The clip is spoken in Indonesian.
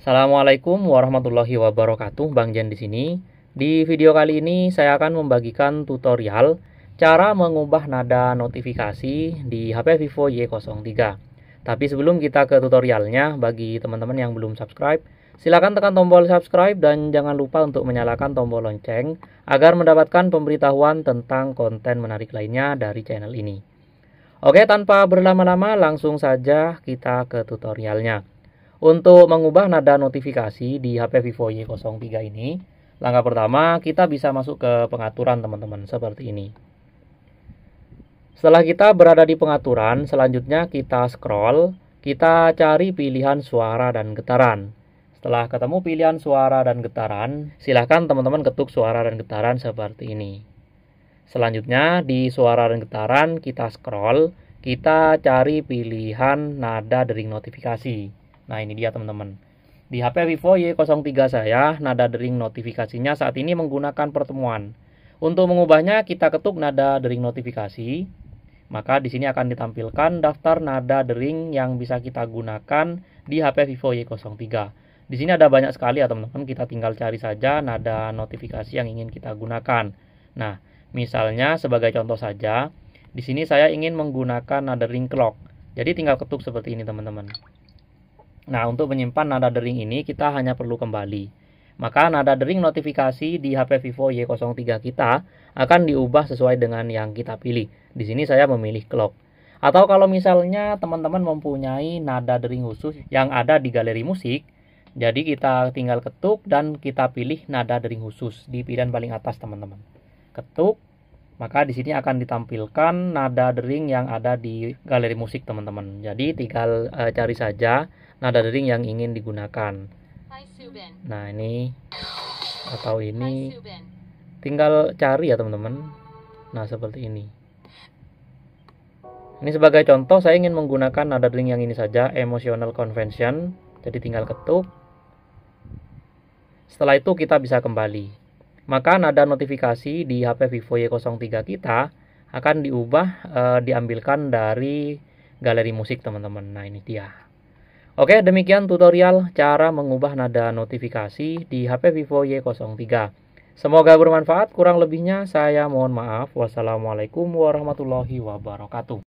Assalamualaikum warahmatullahi wabarakatuh, Bang Jen di sini. Di video kali ini saya akan membagikan tutorial cara mengubah nada notifikasi di HP Vivo Y03. Tapi sebelum kita ke tutorialnya, bagi teman-teman yang belum subscribe, silakan tekan tombol subscribe dan jangan lupa untuk menyalakan tombol lonceng agar mendapatkan pemberitahuan tentang konten menarik lainnya dari channel ini. Oke, tanpa berlama-lama langsung saja kita ke tutorialnya. Untuk mengubah nada notifikasi di HP Vivo Y03 ini, langkah pertama kita bisa masuk ke pengaturan teman-teman seperti ini. Setelah kita berada di pengaturan, selanjutnya kita scroll, kita cari pilihan suara dan getaran. Setelah ketemu pilihan suara dan getaran, silahkan teman-teman ketuk suara dan getaran seperti ini. Selanjutnya, di suara dan getaran kita scroll, kita cari pilihan nada dering notifikasi. Nah ini dia teman-teman. Di HP Vivo Y03 saya, nada dering notifikasinya saat ini menggunakan pertemuan. Untuk mengubahnya, kita ketuk nada dering notifikasi. Maka di sini akan ditampilkan daftar nada dering yang bisa kita gunakan di HP Vivo Y03. Di sini ada banyak sekali ya teman-teman, kita tinggal cari saja nada notifikasi yang ingin kita gunakan. Nah, misalnya sebagai contoh saja, di sini saya ingin menggunakan nada ring clock. Jadi tinggal ketuk seperti ini teman-teman. Nah, untuk menyimpan nada dering ini kita hanya perlu kembali. Maka nada dering notifikasi di HP Vivo Y03 kita akan diubah sesuai dengan yang kita pilih. Di sini saya memilih clock. Atau kalau misalnya teman-teman mempunyai nada dering khusus yang ada di galeri musik, jadi kita tinggal ketuk dan kita pilih nada dering khusus di pilihan paling atas teman-teman. Ketuk, maka di sini akan ditampilkan nada dering yang ada di galeri musik teman-teman. Jadi tinggal eh, cari saja nada dering yang ingin digunakan. Nah, ini atau ini tinggal cari ya, teman-teman. Nah, seperti ini. Ini sebagai contoh saya ingin menggunakan nada dering yang ini saja, emotional convention. Jadi tinggal ketuk. Setelah itu kita bisa kembali. Maka nada notifikasi di HP Vivo Y03 kita akan diubah e, diambilkan dari galeri musik teman-teman. Nah, ini dia. Oke, demikian tutorial cara mengubah nada notifikasi di HP Vivo Y03. Semoga bermanfaat, kurang lebihnya saya mohon maaf. Wassalamualaikum warahmatullahi wabarakatuh.